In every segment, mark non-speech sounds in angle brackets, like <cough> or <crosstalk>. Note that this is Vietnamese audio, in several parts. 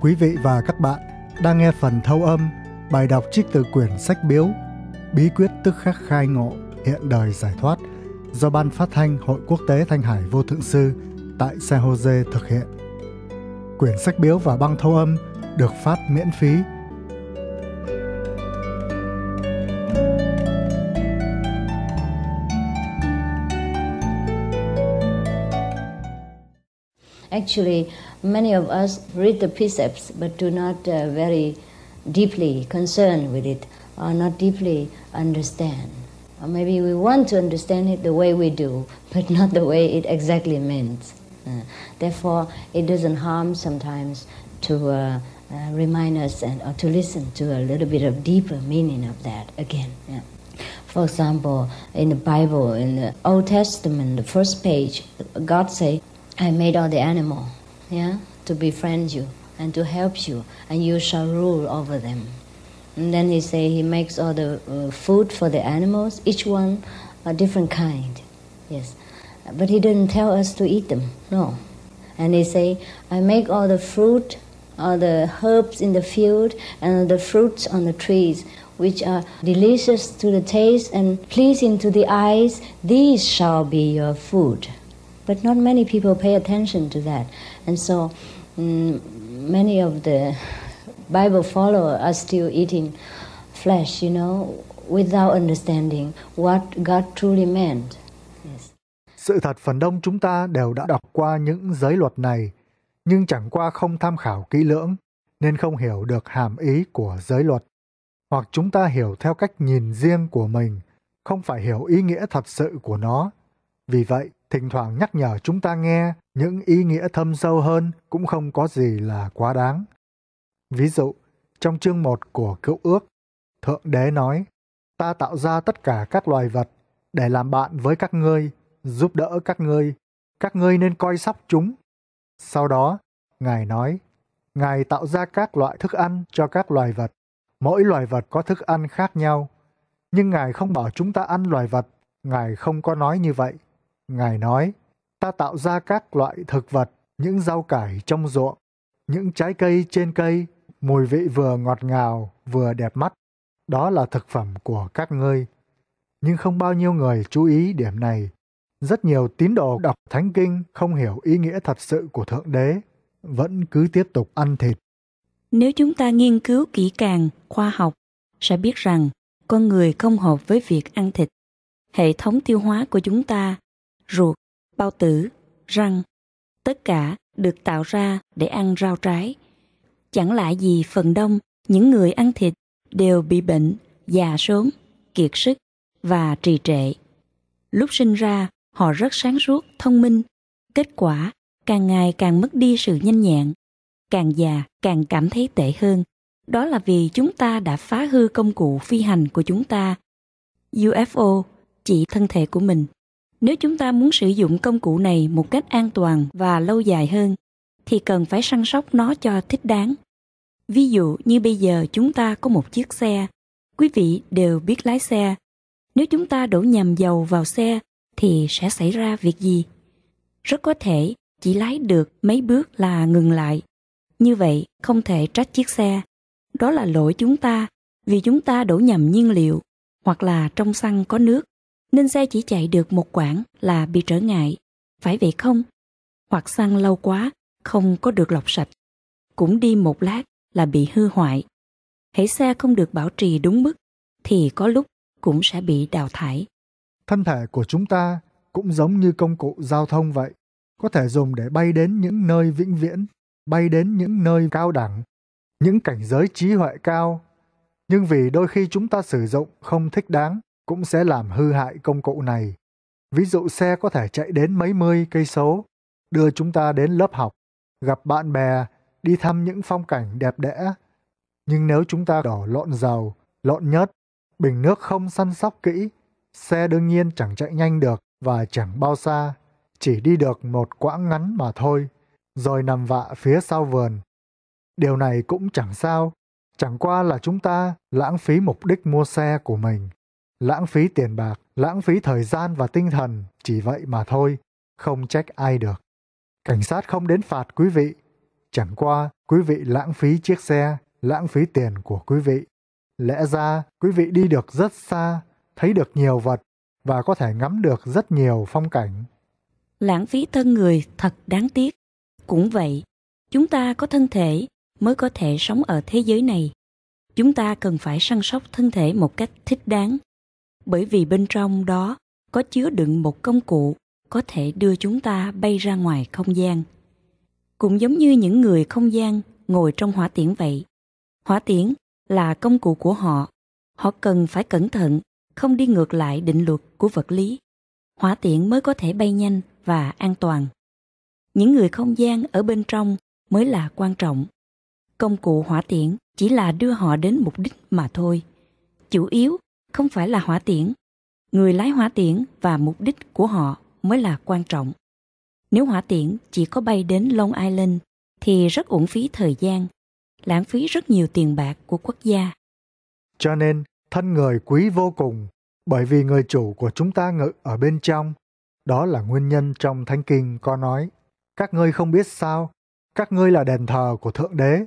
Quý vị và các bạn đang nghe phần thâu âm bài đọc trích từ quyển sách biếu Bí quyết tức khắc khai ngộ hiện đời giải thoát do Ban Phát thanh Hội Quốc tế Thanh Hải Vô Thượng Sư tại San Jose thực hiện. Quyển sách biếu và băng thâu âm được phát miễn phí Actually, many of us read the precepts but do not uh, very deeply concern with it or not deeply understand. Or maybe we want to understand it the way we do, <laughs> but not the way it exactly means. Uh, therefore, it doesn't harm sometimes to uh, uh, remind us and or to listen to a little bit of deeper meaning of that again. Yeah. For example, in the Bible, in the Old Testament, the first page, God say, I made all the animal, yeah, to befriend you and to help you, and you shall rule over them. And then he say he makes all the uh, food for the animals, each one a different kind, yes. But he didn't tell us to eat them, no. And he say, I make all the fruit, all the herbs in the field, and the fruits on the trees, which are delicious to the taste and pleasing to the eyes. These shall be your food. But not many people pay attention to that. And so um, many of the Bible followers are still eating flesh, you know, without understanding what God truly meant. Yes. Sự thật phần đông chúng ta đều đã đọc qua những giới luật này, nhưng chẳng qua không tham khảo kỹ lưỡng nên không hiểu được hàm ý của giới luật hoặc chúng ta hiểu theo cách nhìn riêng của mình không phải hiểu ý nghĩa thật sự của nó vì vậy thỉnh thoảng nhắc nhở chúng ta nghe những ý nghĩa thâm sâu hơn cũng không có gì là quá đáng. Ví dụ, trong chương 1 của Cựu ước, Thượng Đế nói, ta tạo ra tất cả các loài vật để làm bạn với các ngươi, giúp đỡ các ngươi, các ngươi nên coi sóc chúng. Sau đó, Ngài nói, Ngài tạo ra các loại thức ăn cho các loài vật. Mỗi loài vật có thức ăn khác nhau. Nhưng Ngài không bảo chúng ta ăn loài vật. Ngài không có nói như vậy. Ngài nói, ta tạo ra các loại thực vật, những rau cải trong ruộng, những trái cây trên cây, mùi vị vừa ngọt ngào vừa đẹp mắt. Đó là thực phẩm của các ngươi. Nhưng không bao nhiêu người chú ý điểm này. Rất nhiều tín đồ đọc Thánh Kinh không hiểu ý nghĩa thật sự của Thượng Đế, vẫn cứ tiếp tục ăn thịt. Nếu chúng ta nghiên cứu kỹ càng, khoa học, sẽ biết rằng con người không hợp với việc ăn thịt. Hệ thống tiêu hóa của chúng ta ruột, bao tử, răng, tất cả được tạo ra để ăn rau trái. Chẳng lại gì phần đông những người ăn thịt đều bị bệnh, già sớm, kiệt sức và trì trệ. Lúc sinh ra, họ rất sáng suốt, thông minh. Kết quả, càng ngày càng mất đi sự nhanh nhẹn. Càng già, càng cảm thấy tệ hơn. Đó là vì chúng ta đã phá hư công cụ phi hành của chúng ta. UFO chỉ thân thể của mình. Nếu chúng ta muốn sử dụng công cụ này một cách an toàn và lâu dài hơn, thì cần phải săn sóc nó cho thích đáng. Ví dụ như bây giờ chúng ta có một chiếc xe, quý vị đều biết lái xe. Nếu chúng ta đổ nhầm dầu vào xe thì sẽ xảy ra việc gì? Rất có thể chỉ lái được mấy bước là ngừng lại. Như vậy không thể trách chiếc xe. Đó là lỗi chúng ta vì chúng ta đổ nhầm nhiên liệu hoặc là trong xăng có nước nên xe chỉ chạy được một quãng là bị trở ngại. Phải vậy không? Hoặc xăng lâu quá, không có được lọc sạch. Cũng đi một lát là bị hư hoại. Hễ xe không được bảo trì đúng mức, thì có lúc cũng sẽ bị đào thải. Thân thể của chúng ta cũng giống như công cụ giao thông vậy, có thể dùng để bay đến những nơi vĩnh viễn, bay đến những nơi cao đẳng, những cảnh giới trí huệ cao. Nhưng vì đôi khi chúng ta sử dụng không thích đáng, cũng sẽ làm hư hại công cụ này. Ví dụ xe có thể chạy đến mấy mươi cây số, đưa chúng ta đến lớp học, gặp bạn bè, đi thăm những phong cảnh đẹp đẽ. Nhưng nếu chúng ta đổ lộn dầu, lộn nhớt, bình nước không săn sóc kỹ, xe đương nhiên chẳng chạy nhanh được và chẳng bao xa, chỉ đi được một quãng ngắn mà thôi, rồi nằm vạ phía sau vườn. Điều này cũng chẳng sao, chẳng qua là chúng ta lãng phí mục đích mua xe của mình lãng phí tiền bạc, lãng phí thời gian và tinh thần, chỉ vậy mà thôi, không trách ai được. Cảnh sát không đến phạt quý vị, chẳng qua quý vị lãng phí chiếc xe, lãng phí tiền của quý vị. Lẽ ra quý vị đi được rất xa, thấy được nhiều vật và có thể ngắm được rất nhiều phong cảnh. Lãng phí thân người thật đáng tiếc. Cũng vậy, chúng ta có thân thể mới có thể sống ở thế giới này. Chúng ta cần phải săn sóc thân thể một cách thích đáng bởi vì bên trong đó có chứa đựng một công cụ có thể đưa chúng ta bay ra ngoài không gian. Cũng giống như những người không gian ngồi trong hỏa tiễn vậy. Hỏa tiễn là công cụ của họ. Họ cần phải cẩn thận, không đi ngược lại định luật của vật lý. Hỏa tiễn mới có thể bay nhanh và an toàn. Những người không gian ở bên trong mới là quan trọng. Công cụ hỏa tiễn chỉ là đưa họ đến mục đích mà thôi. Chủ yếu không phải là hỏa tiễn. Người lái hỏa tiễn và mục đích của họ mới là quan trọng. Nếu hỏa tiễn chỉ có bay đến Long Island thì rất uổng phí thời gian, lãng phí rất nhiều tiền bạc của quốc gia. Cho nên, thân người quý vô cùng, bởi vì người chủ của chúng ta ngự ở bên trong. Đó là nguyên nhân trong Thánh Kinh có nói, các ngươi không biết sao, các ngươi là đền thờ của Thượng Đế.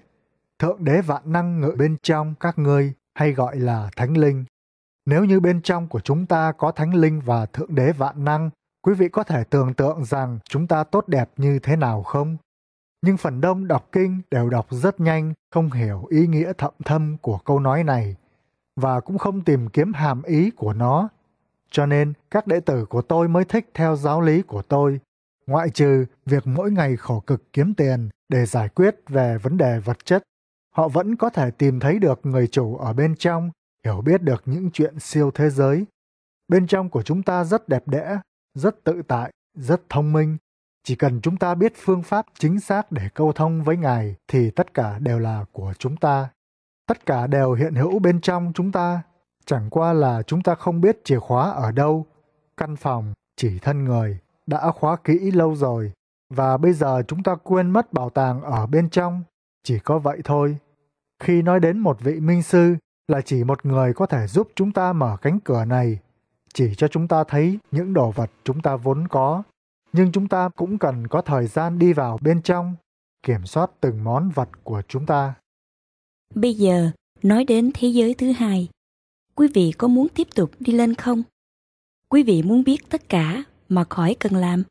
Thượng Đế vạn năng ngự bên trong các ngươi hay gọi là Thánh Linh. Nếu như bên trong của chúng ta có thánh linh và thượng đế vạn năng, quý vị có thể tưởng tượng rằng chúng ta tốt đẹp như thế nào không? Nhưng phần đông đọc kinh đều đọc rất nhanh, không hiểu ý nghĩa thậm thâm của câu nói này và cũng không tìm kiếm hàm ý của nó. Cho nên, các đệ tử của tôi mới thích theo giáo lý của tôi, ngoại trừ việc mỗi ngày khổ cực kiếm tiền để giải quyết về vấn đề vật chất. Họ vẫn có thể tìm thấy được người chủ ở bên trong hiểu biết được những chuyện siêu thế giới. Bên trong của chúng ta rất đẹp đẽ, rất tự tại, rất thông minh. Chỉ cần chúng ta biết phương pháp chính xác để câu thông với Ngài thì tất cả đều là của chúng ta. Tất cả đều hiện hữu bên trong chúng ta. Chẳng qua là chúng ta không biết chìa khóa ở đâu. Căn phòng, chỉ thân người, đã khóa kỹ lâu rồi. Và bây giờ chúng ta quên mất bảo tàng ở bên trong. Chỉ có vậy thôi. Khi nói đến một vị minh sư, là chỉ một người có thể giúp chúng ta mở cánh cửa này, chỉ cho chúng ta thấy những đồ vật chúng ta vốn có, nhưng chúng ta cũng cần có thời gian đi vào bên trong, kiểm soát từng món vật của chúng ta. Bây giờ, nói đến thế giới thứ hai, quý vị có muốn tiếp tục đi lên không? Quý vị muốn biết tất cả mà khỏi cần làm?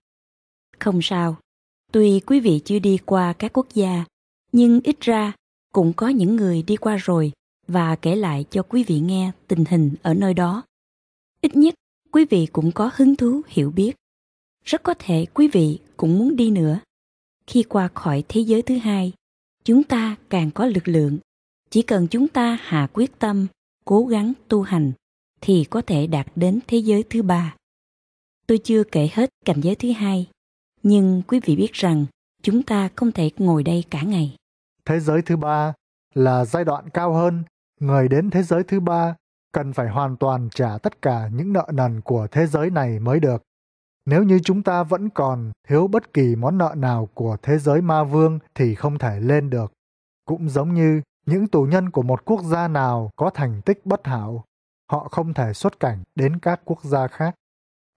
Không sao, tuy quý vị chưa đi qua các quốc gia, nhưng ít ra cũng có những người đi qua rồi và kể lại cho quý vị nghe tình hình ở nơi đó. Ít nhất, quý vị cũng có hứng thú hiểu biết. Rất có thể quý vị cũng muốn đi nữa. Khi qua khỏi thế giới thứ hai, chúng ta càng có lực lượng. Chỉ cần chúng ta hạ quyết tâm, cố gắng tu hành, thì có thể đạt đến thế giới thứ ba. Tôi chưa kể hết cảnh giới thứ hai, nhưng quý vị biết rằng chúng ta không thể ngồi đây cả ngày. Thế giới thứ ba là giai đoạn cao hơn người đến thế giới thứ ba cần phải hoàn toàn trả tất cả những nợ nần của thế giới này mới được. Nếu như chúng ta vẫn còn thiếu bất kỳ món nợ nào của thế giới ma vương thì không thể lên được. Cũng giống như những tù nhân của một quốc gia nào có thành tích bất hảo, họ không thể xuất cảnh đến các quốc gia khác.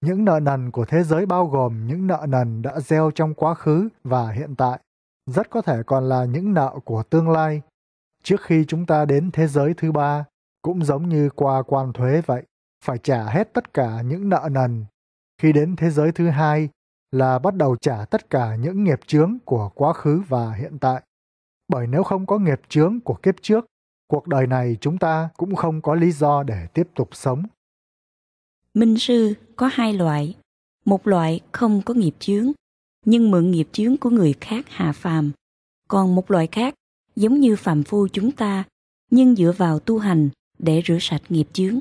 Những nợ nần của thế giới bao gồm những nợ nần đã gieo trong quá khứ và hiện tại, rất có thể còn là những nợ của tương lai trước khi chúng ta đến thế giới thứ ba cũng giống như qua quan thuế vậy phải trả hết tất cả những nợ nần khi đến thế giới thứ hai là bắt đầu trả tất cả những nghiệp chướng của quá khứ và hiện tại bởi nếu không có nghiệp chướng của kiếp trước cuộc đời này chúng ta cũng không có lý do để tiếp tục sống minh sư có hai loại một loại không có nghiệp chướng nhưng mượn nghiệp chướng của người khác hạ phàm còn một loại khác giống như phạm phu chúng ta, nhưng dựa vào tu hành để rửa sạch nghiệp chướng.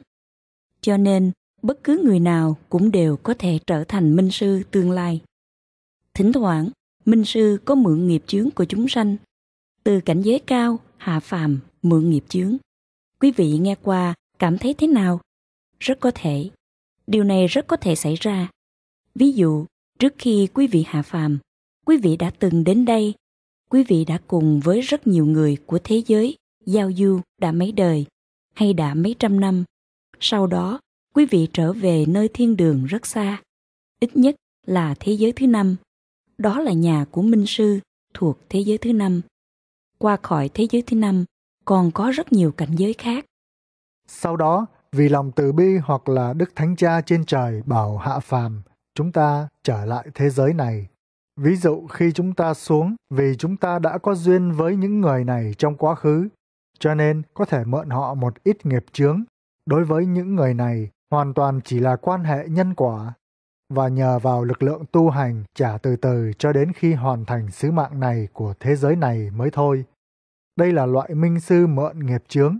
Cho nên, bất cứ người nào cũng đều có thể trở thành minh sư tương lai. Thỉnh thoảng, minh sư có mượn nghiệp chướng của chúng sanh, từ cảnh giới cao, hạ phàm, mượn nghiệp chướng. Quý vị nghe qua cảm thấy thế nào? Rất có thể. Điều này rất có thể xảy ra. Ví dụ, trước khi quý vị hạ phàm, quý vị đã từng đến đây quý vị đã cùng với rất nhiều người của thế giới giao du đã mấy đời hay đã mấy trăm năm. Sau đó, quý vị trở về nơi thiên đường rất xa, ít nhất là thế giới thứ năm. Đó là nhà của Minh Sư thuộc thế giới thứ năm. Qua khỏi thế giới thứ năm, còn có rất nhiều cảnh giới khác. Sau đó, vì lòng từ bi hoặc là Đức Thánh Cha trên trời bảo hạ phàm, chúng ta trở lại thế giới này Ví dụ khi chúng ta xuống vì chúng ta đã có duyên với những người này trong quá khứ, cho nên có thể mượn họ một ít nghiệp chướng. Đối với những người này, hoàn toàn chỉ là quan hệ nhân quả và nhờ vào lực lượng tu hành trả từ từ cho đến khi hoàn thành sứ mạng này của thế giới này mới thôi. Đây là loại minh sư mượn nghiệp chướng.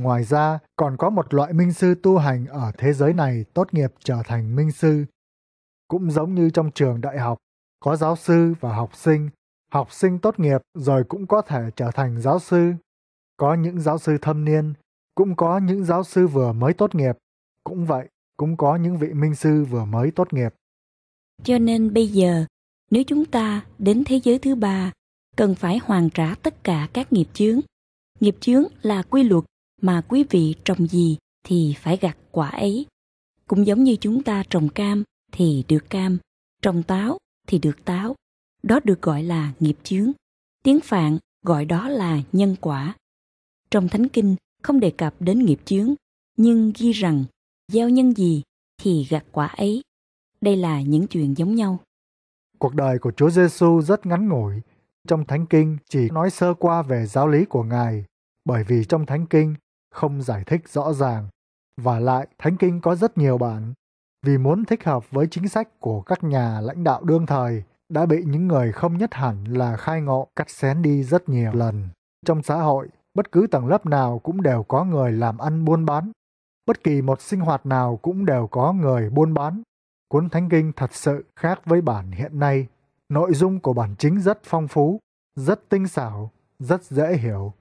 Ngoài ra, còn có một loại minh sư tu hành ở thế giới này tốt nghiệp trở thành minh sư. Cũng giống như trong trường đại học, có giáo sư và học sinh, học sinh tốt nghiệp rồi cũng có thể trở thành giáo sư. Có những giáo sư thâm niên, cũng có những giáo sư vừa mới tốt nghiệp, cũng vậy, cũng có những vị minh sư vừa mới tốt nghiệp. Cho nên bây giờ, nếu chúng ta đến thế giới thứ ba, cần phải hoàn trả tất cả các nghiệp chướng. Nghiệp chướng là quy luật mà quý vị trồng gì thì phải gặt quả ấy. Cũng giống như chúng ta trồng cam thì được cam, trồng táo thì được táo. Đó được gọi là nghiệp chướng. Tiếng Phạn gọi đó là nhân quả. Trong Thánh Kinh không đề cập đến nghiệp chướng, nhưng ghi rằng gieo nhân gì thì gặt quả ấy. Đây là những chuyện giống nhau. Cuộc đời của Chúa Giêsu rất ngắn ngủi. Trong Thánh Kinh chỉ nói sơ qua về giáo lý của Ngài, bởi vì trong Thánh Kinh không giải thích rõ ràng. Và lại, Thánh Kinh có rất nhiều bản vì muốn thích hợp với chính sách của các nhà lãnh đạo đương thời đã bị những người không nhất hẳn là khai ngộ cắt xén đi rất nhiều lần. Trong xã hội, bất cứ tầng lớp nào cũng đều có người làm ăn buôn bán. Bất kỳ một sinh hoạt nào cũng đều có người buôn bán. Cuốn Thánh Kinh thật sự khác với bản hiện nay. Nội dung của bản chính rất phong phú, rất tinh xảo, rất dễ hiểu.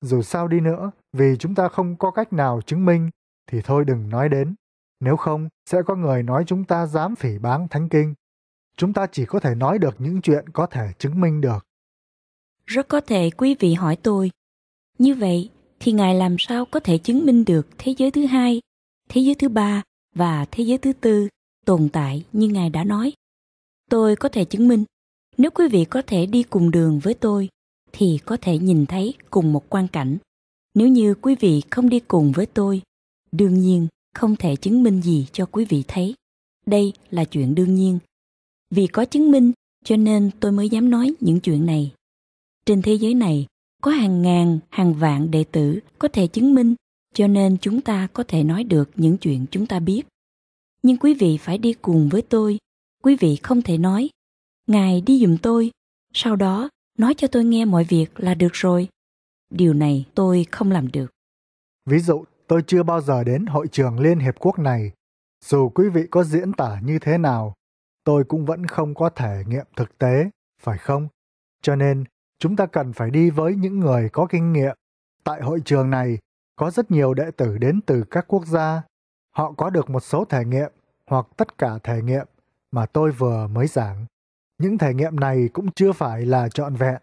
Dù sao đi nữa, vì chúng ta không có cách nào chứng minh thì thôi đừng nói đến. Nếu không, sẽ có người nói chúng ta dám phỉ báng thánh kinh. Chúng ta chỉ có thể nói được những chuyện có thể chứng minh được. Rất có thể quý vị hỏi tôi, như vậy thì Ngài làm sao có thể chứng minh được thế giới thứ hai, thế giới thứ ba và thế giới thứ tư tồn tại như Ngài đã nói? Tôi có thể chứng minh, nếu quý vị có thể đi cùng đường với tôi, thì có thể nhìn thấy cùng một quan cảnh. Nếu như quý vị không đi cùng với tôi, đương nhiên không thể chứng minh gì cho quý vị thấy. Đây là chuyện đương nhiên. Vì có chứng minh cho nên tôi mới dám nói những chuyện này. Trên thế giới này có hàng ngàn, hàng vạn đệ tử có thể chứng minh cho nên chúng ta có thể nói được những chuyện chúng ta biết. Nhưng quý vị phải đi cùng với tôi. Quý vị không thể nói, Ngài đi giùm tôi, sau đó nói cho tôi nghe mọi việc là được rồi. Điều này tôi không làm được. Ví dụ tôi chưa bao giờ đến hội trường Liên Hiệp Quốc này. Dù quý vị có diễn tả như thế nào, tôi cũng vẫn không có thể nghiệm thực tế, phải không? Cho nên, chúng ta cần phải đi với những người có kinh nghiệm. Tại hội trường này, có rất nhiều đệ tử đến từ các quốc gia. Họ có được một số thể nghiệm hoặc tất cả thể nghiệm mà tôi vừa mới giảng. Những thể nghiệm này cũng chưa phải là trọn vẹn.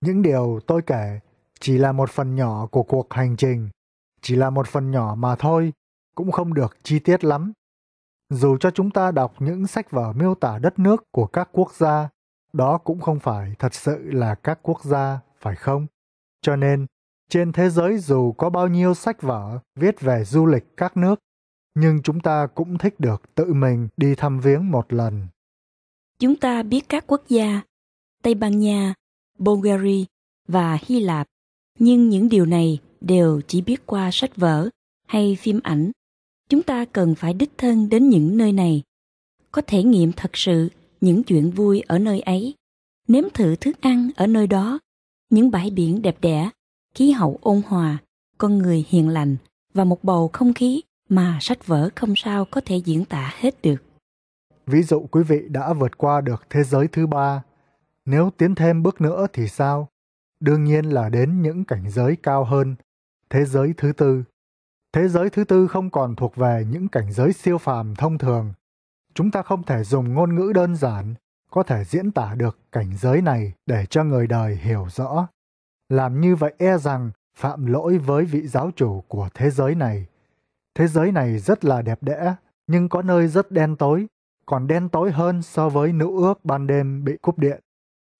Những điều tôi kể chỉ là một phần nhỏ của cuộc hành trình chỉ là một phần nhỏ mà thôi, cũng không được chi tiết lắm. Dù cho chúng ta đọc những sách vở miêu tả đất nước của các quốc gia, đó cũng không phải thật sự là các quốc gia, phải không? Cho nên, trên thế giới dù có bao nhiêu sách vở viết về du lịch các nước, nhưng chúng ta cũng thích được tự mình đi thăm viếng một lần. Chúng ta biết các quốc gia Tây Ban Nha, Bulgaria và Hy Lạp, nhưng những điều này đều chỉ biết qua sách vở hay phim ảnh. Chúng ta cần phải đích thân đến những nơi này, có thể nghiệm thật sự những chuyện vui ở nơi ấy, nếm thử thức ăn ở nơi đó, những bãi biển đẹp đẽ, khí hậu ôn hòa, con người hiền lành và một bầu không khí mà sách vở không sao có thể diễn tả hết được. Ví dụ quý vị đã vượt qua được thế giới thứ ba, nếu tiến thêm bước nữa thì sao? Đương nhiên là đến những cảnh giới cao hơn, thế giới thứ tư. Thế giới thứ tư không còn thuộc về những cảnh giới siêu phàm thông thường. Chúng ta không thể dùng ngôn ngữ đơn giản có thể diễn tả được cảnh giới này để cho người đời hiểu rõ. Làm như vậy e rằng phạm lỗi với vị giáo chủ của thế giới này. Thế giới này rất là đẹp đẽ, nhưng có nơi rất đen tối, còn đen tối hơn so với nữ ước ban đêm bị cúp điện.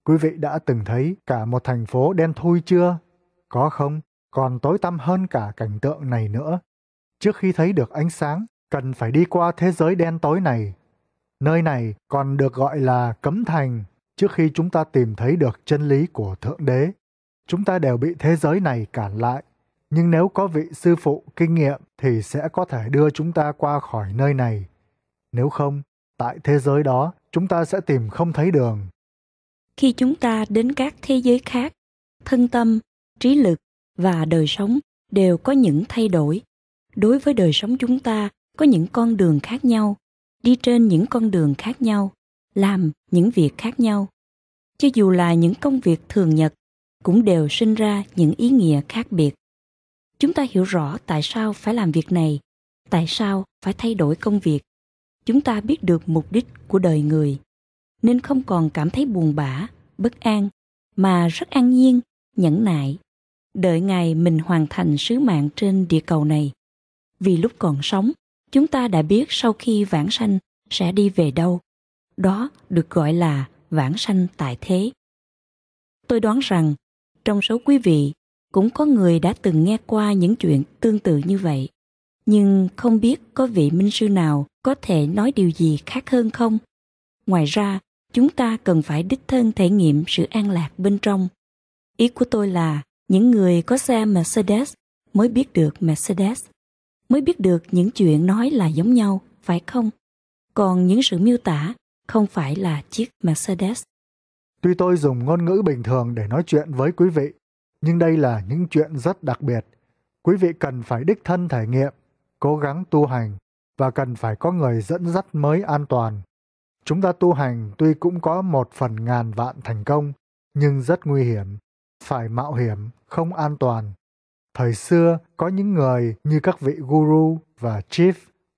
Quý vị đã từng thấy cả một thành phố đen thui chưa? Có không? còn tối tăm hơn cả cảnh tượng này nữa. Trước khi thấy được ánh sáng, cần phải đi qua thế giới đen tối này. Nơi này còn được gọi là cấm thành trước khi chúng ta tìm thấy được chân lý của Thượng Đế. Chúng ta đều bị thế giới này cản lại, nhưng nếu có vị sư phụ kinh nghiệm thì sẽ có thể đưa chúng ta qua khỏi nơi này. Nếu không, tại thế giới đó, chúng ta sẽ tìm không thấy đường. Khi chúng ta đến các thế giới khác, thân tâm, trí lực và đời sống đều có những thay đổi đối với đời sống chúng ta có những con đường khác nhau đi trên những con đường khác nhau làm những việc khác nhau cho dù là những công việc thường nhật cũng đều sinh ra những ý nghĩa khác biệt chúng ta hiểu rõ tại sao phải làm việc này tại sao phải thay đổi công việc chúng ta biết được mục đích của đời người nên không còn cảm thấy buồn bã bất an mà rất an nhiên nhẫn nại đợi ngày mình hoàn thành sứ mạng trên địa cầu này. Vì lúc còn sống, chúng ta đã biết sau khi vãng sanh sẽ đi về đâu. Đó được gọi là vãng sanh tại thế. Tôi đoán rằng, trong số quý vị cũng có người đã từng nghe qua những chuyện tương tự như vậy. Nhưng không biết có vị minh sư nào có thể nói điều gì khác hơn không? Ngoài ra, chúng ta cần phải đích thân thể nghiệm sự an lạc bên trong. Ý của tôi là những người có xe Mercedes mới biết được Mercedes, mới biết được những chuyện nói là giống nhau, phải không? Còn những sự miêu tả không phải là chiếc Mercedes. Tuy tôi dùng ngôn ngữ bình thường để nói chuyện với quý vị, nhưng đây là những chuyện rất đặc biệt. Quý vị cần phải đích thân thể nghiệm, cố gắng tu hành và cần phải có người dẫn dắt mới an toàn. Chúng ta tu hành tuy cũng có một phần ngàn vạn thành công, nhưng rất nguy hiểm phải mạo hiểm, không an toàn. Thời xưa có những người như các vị guru và chief,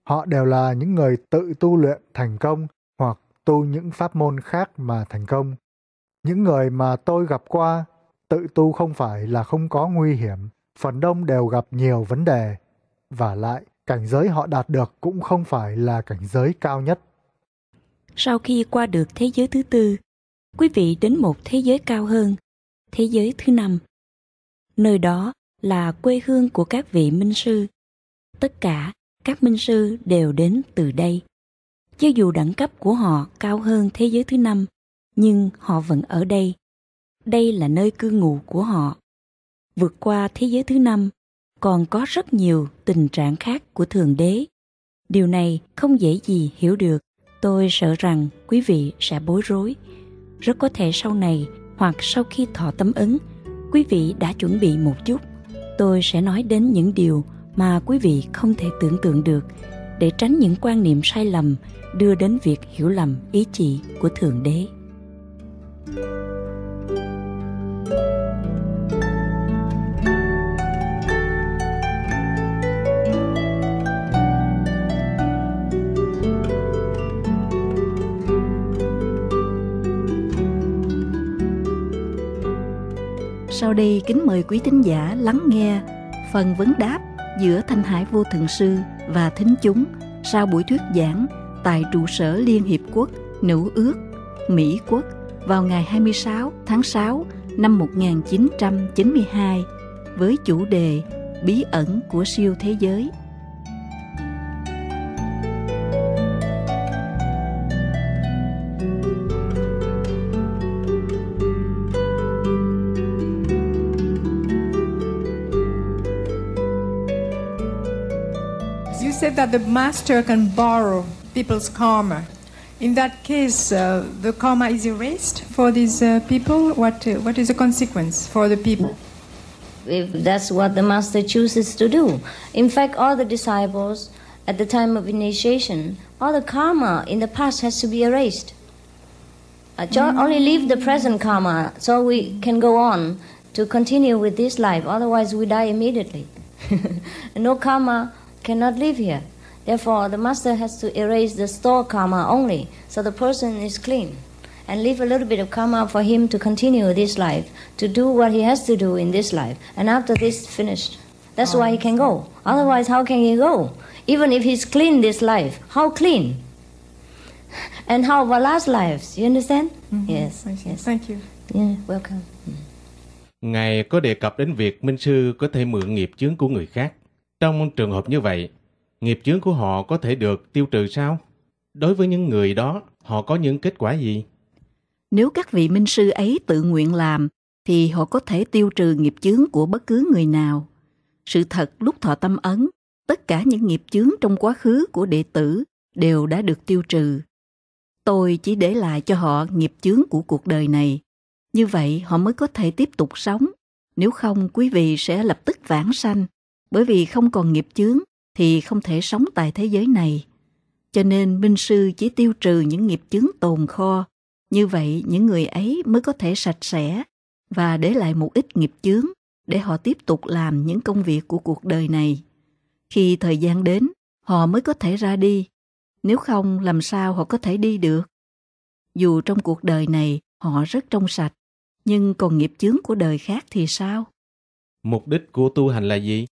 họ đều là những người tự tu luyện thành công hoặc tu những pháp môn khác mà thành công. Những người mà tôi gặp qua tự tu không phải là không có nguy hiểm, phần đông đều gặp nhiều vấn đề. Và lại, cảnh giới họ đạt được cũng không phải là cảnh giới cao nhất. Sau khi qua được thế giới thứ tư, quý vị đến một thế giới cao hơn thế giới thứ năm. Nơi đó là quê hương của các vị minh sư. Tất cả các minh sư đều đến từ đây. Cho dù đẳng cấp của họ cao hơn thế giới thứ năm, nhưng họ vẫn ở đây. Đây là nơi cư ngụ của họ. Vượt qua thế giới thứ năm, còn có rất nhiều tình trạng khác của Thượng Đế. Điều này không dễ gì hiểu được. Tôi sợ rằng quý vị sẽ bối rối. Rất có thể sau này hoặc sau khi thọ tấm ứng quý vị đã chuẩn bị một chút tôi sẽ nói đến những điều mà quý vị không thể tưởng tượng được để tránh những quan niệm sai lầm đưa đến việc hiểu lầm ý chỉ của thượng đế thank you Sau đây kính mời quý thính giả lắng nghe phần vấn đáp giữa Thanh Hải Vô Thượng Sư và thính chúng sau buổi thuyết giảng tại trụ sở Liên Hiệp Quốc, Nữ ước, Mỹ Quốc vào ngày 26 tháng 6 năm 1992 với chủ đề Bí ẩn của siêu thế giới. that the master can borrow people's karma. In that case, uh, the karma is erased for these uh, people. What, uh, what is the consequence for the people? If that's what the master chooses to do. In fact, all the disciples at the time of initiation, all the karma in the past has to be erased. Uh, mm. Only leave the present karma so we can go on to continue with this life. Otherwise, we die immediately. <laughs> no karma cannot live here. Therefore, the master has to erase the store karma only, so the person is clean, and leave a little bit of karma for him to continue this life, to do what he has to do in this life, and after this finished. That's why he can go. Otherwise, how can he go? Even if he's clean this life, how clean? <laughs> And how our last lives? You understand? Mm-hmm. Yes. yes. Thank you. Yeah, welcome. Ngài có đề cập đến việc Minh Sư có thể mượn nghiệp chướng của người khác. Trong trường hợp như vậy, nghiệp chướng của họ có thể được tiêu trừ sao? Đối với những người đó, họ có những kết quả gì? Nếu các vị minh sư ấy tự nguyện làm, thì họ có thể tiêu trừ nghiệp chướng của bất cứ người nào. Sự thật lúc thọ tâm ấn, tất cả những nghiệp chướng trong quá khứ của đệ tử đều đã được tiêu trừ. Tôi chỉ để lại cho họ nghiệp chướng của cuộc đời này. Như vậy họ mới có thể tiếp tục sống. Nếu không, quý vị sẽ lập tức vãng sanh bởi vì không còn nghiệp chướng thì không thể sống tại thế giới này. Cho nên minh sư chỉ tiêu trừ những nghiệp chướng tồn kho. Như vậy những người ấy mới có thể sạch sẽ và để lại một ít nghiệp chướng để họ tiếp tục làm những công việc của cuộc đời này. Khi thời gian đến, họ mới có thể ra đi. Nếu không, làm sao họ có thể đi được? Dù trong cuộc đời này họ rất trong sạch, nhưng còn nghiệp chướng của đời khác thì sao? Mục đích của tu hành là gì?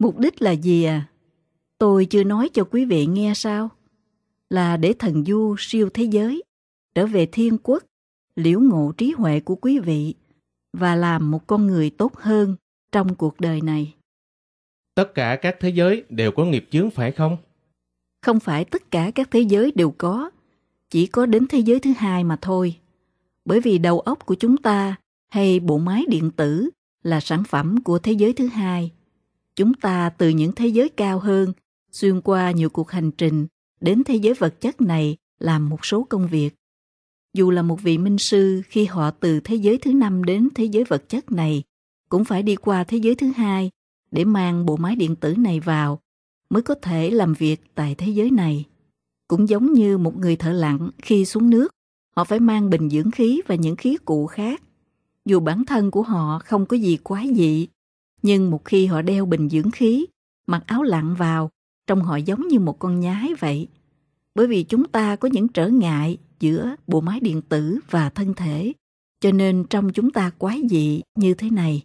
Mục đích là gì à? Tôi chưa nói cho quý vị nghe sao? Là để thần du siêu thế giới, trở về thiên quốc, liễu ngộ trí huệ của quý vị và làm một con người tốt hơn trong cuộc đời này. Tất cả các thế giới đều có nghiệp chướng phải không? Không phải tất cả các thế giới đều có, chỉ có đến thế giới thứ hai mà thôi. Bởi vì đầu óc của chúng ta hay bộ máy điện tử là sản phẩm của thế giới thứ hai – chúng ta từ những thế giới cao hơn xuyên qua nhiều cuộc hành trình đến thế giới vật chất này làm một số công việc dù là một vị minh sư khi họ từ thế giới thứ năm đến thế giới vật chất này cũng phải đi qua thế giới thứ hai để mang bộ máy điện tử này vào mới có thể làm việc tại thế giới này cũng giống như một người thợ lặn khi xuống nước họ phải mang bình dưỡng khí và những khí cụ khác dù bản thân của họ không có gì quái dị nhưng một khi họ đeo bình dưỡng khí, mặc áo lặn vào, trông họ giống như một con nhái vậy. Bởi vì chúng ta có những trở ngại giữa bộ máy điện tử và thân thể, cho nên trong chúng ta quái dị như thế này.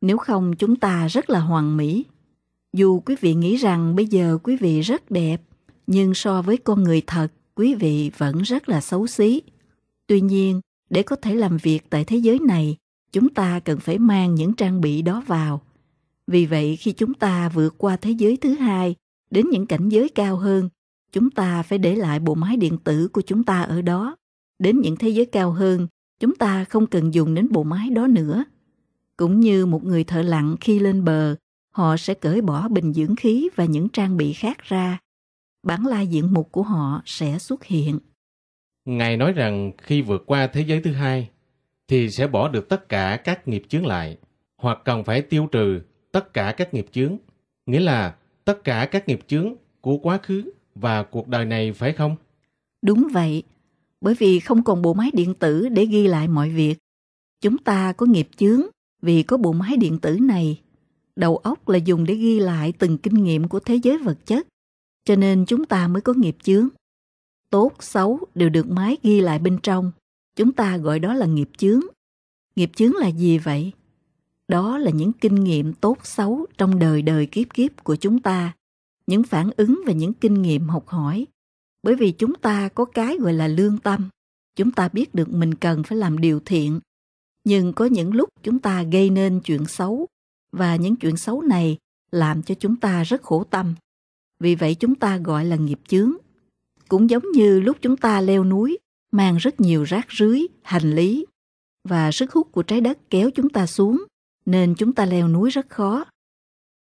Nếu không chúng ta rất là hoàn mỹ. Dù quý vị nghĩ rằng bây giờ quý vị rất đẹp, nhưng so với con người thật, quý vị vẫn rất là xấu xí. Tuy nhiên, để có thể làm việc tại thế giới này, chúng ta cần phải mang những trang bị đó vào vì vậy khi chúng ta vượt qua thế giới thứ hai đến những cảnh giới cao hơn chúng ta phải để lại bộ máy điện tử của chúng ta ở đó đến những thế giới cao hơn chúng ta không cần dùng đến bộ máy đó nữa cũng như một người thợ lặn khi lên bờ họ sẽ cởi bỏ bình dưỡng khí và những trang bị khác ra bản lai diện mục của họ sẽ xuất hiện ngài nói rằng khi vượt qua thế giới thứ hai thì sẽ bỏ được tất cả các nghiệp chướng lại hoặc cần phải tiêu trừ tất cả các nghiệp chướng, nghĩa là tất cả các nghiệp chướng của quá khứ và cuộc đời này phải không? Đúng vậy, bởi vì không còn bộ máy điện tử để ghi lại mọi việc. Chúng ta có nghiệp chướng vì có bộ máy điện tử này. Đầu óc là dùng để ghi lại từng kinh nghiệm của thế giới vật chất, cho nên chúng ta mới có nghiệp chướng. Tốt, xấu đều được máy ghi lại bên trong, chúng ta gọi đó là nghiệp chướng. Nghiệp chướng là gì vậy? Đó là những kinh nghiệm tốt xấu trong đời đời kiếp kiếp của chúng ta, những phản ứng và những kinh nghiệm học hỏi. Bởi vì chúng ta có cái gọi là lương tâm, chúng ta biết được mình cần phải làm điều thiện. Nhưng có những lúc chúng ta gây nên chuyện xấu và những chuyện xấu này làm cho chúng ta rất khổ tâm. Vì vậy chúng ta gọi là nghiệp chướng. Cũng giống như lúc chúng ta leo núi, mang rất nhiều rác rưới, hành lý và sức hút của trái đất kéo chúng ta xuống nên chúng ta leo núi rất khó.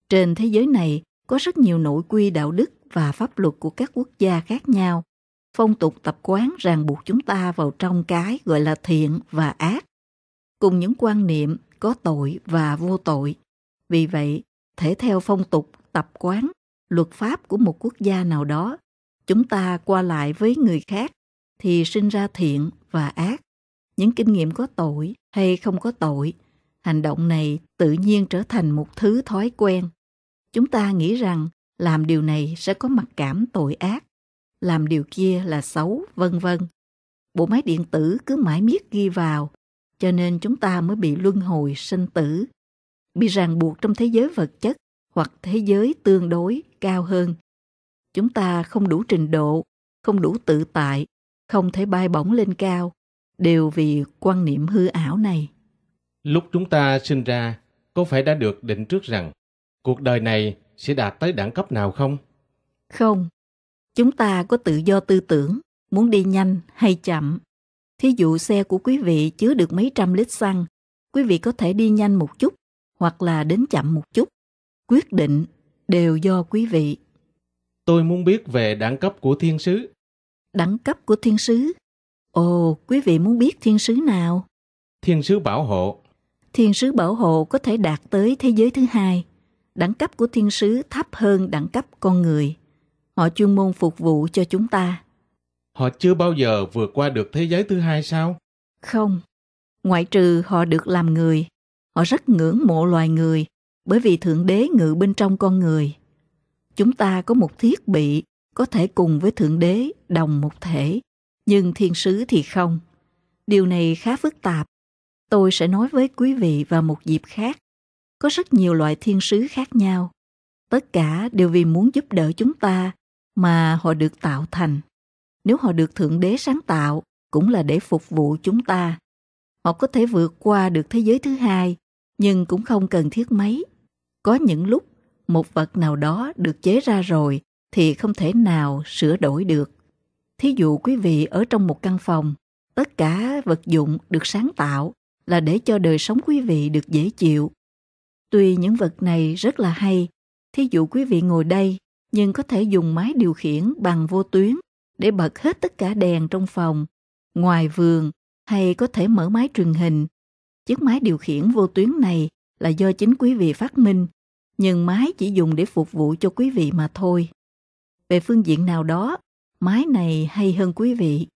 Trên thế giới này có rất nhiều nội quy đạo đức và pháp luật của các quốc gia khác nhau. Phong tục tập quán ràng buộc chúng ta vào trong cái gọi là thiện và ác, cùng những quan niệm có tội và vô tội. Vì vậy, thể theo phong tục tập quán, luật pháp của một quốc gia nào đó, chúng ta qua lại với người khác thì sinh ra thiện và ác. Những kinh nghiệm có tội hay không có tội hành động này tự nhiên trở thành một thứ thói quen chúng ta nghĩ rằng làm điều này sẽ có mặc cảm tội ác làm điều kia là xấu vân vân bộ máy điện tử cứ mãi miết ghi vào cho nên chúng ta mới bị luân hồi sinh tử bị ràng buộc trong thế giới vật chất hoặc thế giới tương đối cao hơn chúng ta không đủ trình độ không đủ tự tại không thể bay bổng lên cao đều vì quan niệm hư ảo này Lúc chúng ta sinh ra, có phải đã được định trước rằng cuộc đời này sẽ đạt tới đẳng cấp nào không? Không. Chúng ta có tự do tư tưởng, muốn đi nhanh hay chậm. Thí dụ xe của quý vị chứa được mấy trăm lít xăng, quý vị có thể đi nhanh một chút hoặc là đến chậm một chút. Quyết định đều do quý vị. Tôi muốn biết về đẳng cấp của thiên sứ. Đẳng cấp của thiên sứ? Ồ, quý vị muốn biết thiên sứ nào? Thiên sứ bảo hộ thiên sứ bảo hộ có thể đạt tới thế giới thứ hai. Đẳng cấp của thiên sứ thấp hơn đẳng cấp con người. Họ chuyên môn phục vụ cho chúng ta. Họ chưa bao giờ vượt qua được thế giới thứ hai sao? Không. Ngoại trừ họ được làm người. Họ rất ngưỡng mộ loài người bởi vì Thượng Đế ngự bên trong con người. Chúng ta có một thiết bị có thể cùng với Thượng Đế đồng một thể, nhưng thiên sứ thì không. Điều này khá phức tạp tôi sẽ nói với quý vị vào một dịp khác. Có rất nhiều loại thiên sứ khác nhau. Tất cả đều vì muốn giúp đỡ chúng ta mà họ được tạo thành. Nếu họ được Thượng Đế sáng tạo, cũng là để phục vụ chúng ta. Họ có thể vượt qua được thế giới thứ hai, nhưng cũng không cần thiết mấy. Có những lúc, một vật nào đó được chế ra rồi thì không thể nào sửa đổi được. Thí dụ quý vị ở trong một căn phòng, tất cả vật dụng được sáng tạo là để cho đời sống quý vị được dễ chịu. Tuy những vật này rất là hay, thí dụ quý vị ngồi đây nhưng có thể dùng máy điều khiển bằng vô tuyến để bật hết tất cả đèn trong phòng, ngoài vườn hay có thể mở máy truyền hình. Chiếc máy điều khiển vô tuyến này là do chính quý vị phát minh, nhưng máy chỉ dùng để phục vụ cho quý vị mà thôi. Về phương diện nào đó, máy này hay hơn quý vị,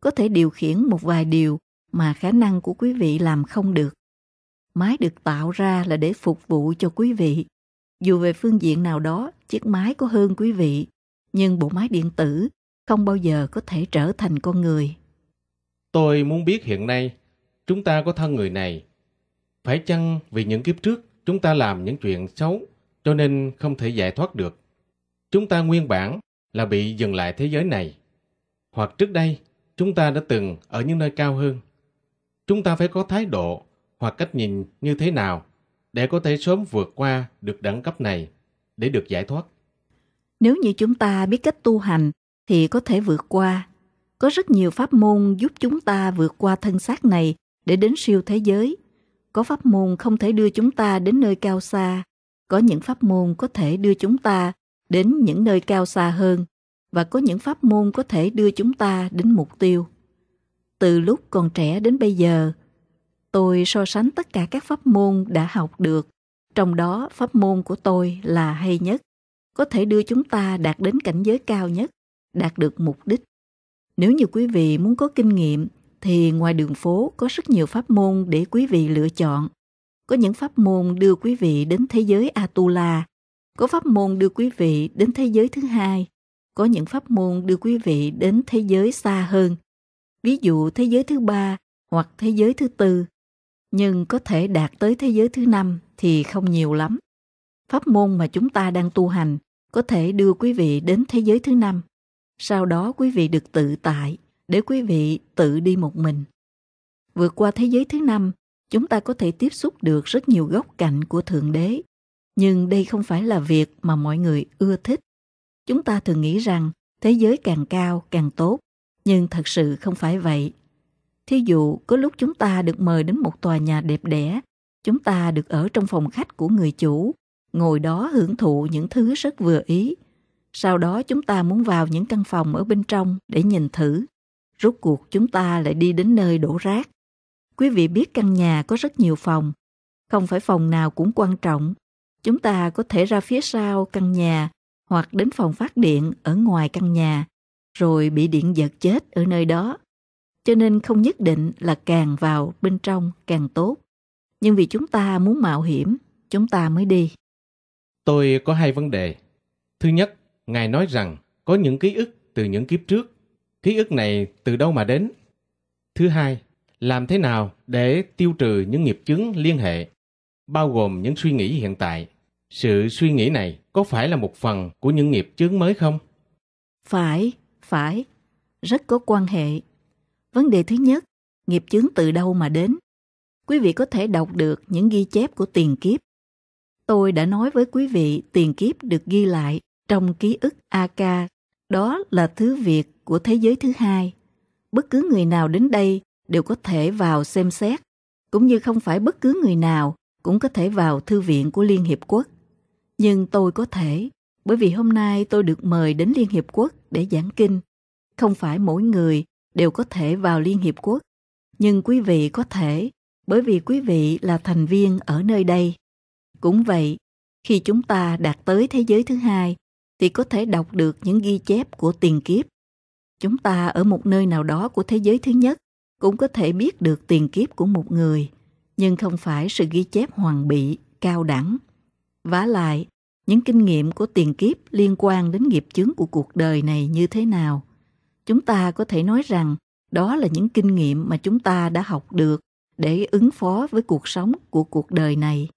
có thể điều khiển một vài điều mà khả năng của quý vị làm không được. Máy được tạo ra là để phục vụ cho quý vị. Dù về phương diện nào đó, chiếc máy có hơn quý vị, nhưng bộ máy điện tử không bao giờ có thể trở thành con người. Tôi muốn biết hiện nay, chúng ta có thân người này. Phải chăng vì những kiếp trước chúng ta làm những chuyện xấu cho nên không thể giải thoát được? Chúng ta nguyên bản là bị dừng lại thế giới này. Hoặc trước đây, chúng ta đã từng ở những nơi cao hơn. Chúng ta phải có thái độ hoặc cách nhìn như thế nào để có thể sớm vượt qua được đẳng cấp này để được giải thoát. Nếu như chúng ta biết cách tu hành thì có thể vượt qua. Có rất nhiều pháp môn giúp chúng ta vượt qua thân xác này để đến siêu thế giới. Có pháp môn không thể đưa chúng ta đến nơi cao xa. Có những pháp môn có thể đưa chúng ta đến những nơi cao xa hơn và có những pháp môn có thể đưa chúng ta đến mục tiêu từ lúc còn trẻ đến bây giờ, tôi so sánh tất cả các pháp môn đã học được, trong đó pháp môn của tôi là hay nhất, có thể đưa chúng ta đạt đến cảnh giới cao nhất, đạt được mục đích. Nếu như quý vị muốn có kinh nghiệm thì ngoài đường phố có rất nhiều pháp môn để quý vị lựa chọn. Có những pháp môn đưa quý vị đến thế giới Atula, có pháp môn đưa quý vị đến thế giới thứ hai, có những pháp môn đưa quý vị đến thế giới xa hơn, ví dụ thế giới thứ ba hoặc thế giới thứ tư nhưng có thể đạt tới thế giới thứ năm thì không nhiều lắm pháp môn mà chúng ta đang tu hành có thể đưa quý vị đến thế giới thứ năm sau đó quý vị được tự tại để quý vị tự đi một mình vượt qua thế giới thứ năm chúng ta có thể tiếp xúc được rất nhiều góc cạnh của thượng đế nhưng đây không phải là việc mà mọi người ưa thích chúng ta thường nghĩ rằng thế giới càng cao càng tốt nhưng thật sự không phải vậy. Thí dụ, có lúc chúng ta được mời đến một tòa nhà đẹp đẽ, chúng ta được ở trong phòng khách của người chủ, ngồi đó hưởng thụ những thứ rất vừa ý. Sau đó chúng ta muốn vào những căn phòng ở bên trong để nhìn thử. Rốt cuộc chúng ta lại đi đến nơi đổ rác. Quý vị biết căn nhà có rất nhiều phòng, không phải phòng nào cũng quan trọng. Chúng ta có thể ra phía sau căn nhà hoặc đến phòng phát điện ở ngoài căn nhà rồi bị điện giật chết ở nơi đó. Cho nên không nhất định là càng vào bên trong càng tốt. Nhưng vì chúng ta muốn mạo hiểm, chúng ta mới đi. Tôi có hai vấn đề. Thứ nhất, Ngài nói rằng có những ký ức từ những kiếp trước. Ký ức này từ đâu mà đến? Thứ hai, làm thế nào để tiêu trừ những nghiệp chứng liên hệ, bao gồm những suy nghĩ hiện tại? Sự suy nghĩ này có phải là một phần của những nghiệp chứng mới không? Phải, phải, rất có quan hệ. Vấn đề thứ nhất, nghiệp chướng từ đâu mà đến? Quý vị có thể đọc được những ghi chép của tiền kiếp. Tôi đã nói với quý vị tiền kiếp được ghi lại trong ký ức AK, đó là thứ việc của thế giới thứ hai. Bất cứ người nào đến đây đều có thể vào xem xét, cũng như không phải bất cứ người nào cũng có thể vào thư viện của Liên Hiệp Quốc. Nhưng tôi có thể, bởi vì hôm nay tôi được mời đến Liên Hiệp Quốc để giảng kinh. Không phải mỗi người đều có thể vào Liên Hiệp Quốc, nhưng quý vị có thể bởi vì quý vị là thành viên ở nơi đây. Cũng vậy, khi chúng ta đạt tới thế giới thứ hai thì có thể đọc được những ghi chép của tiền kiếp. Chúng ta ở một nơi nào đó của thế giới thứ nhất cũng có thể biết được tiền kiếp của một người, nhưng không phải sự ghi chép hoàn bị, cao đẳng. Vả lại, những kinh nghiệm của tiền kiếp liên quan đến nghiệp chướng của cuộc đời này như thế nào chúng ta có thể nói rằng đó là những kinh nghiệm mà chúng ta đã học được để ứng phó với cuộc sống của cuộc đời này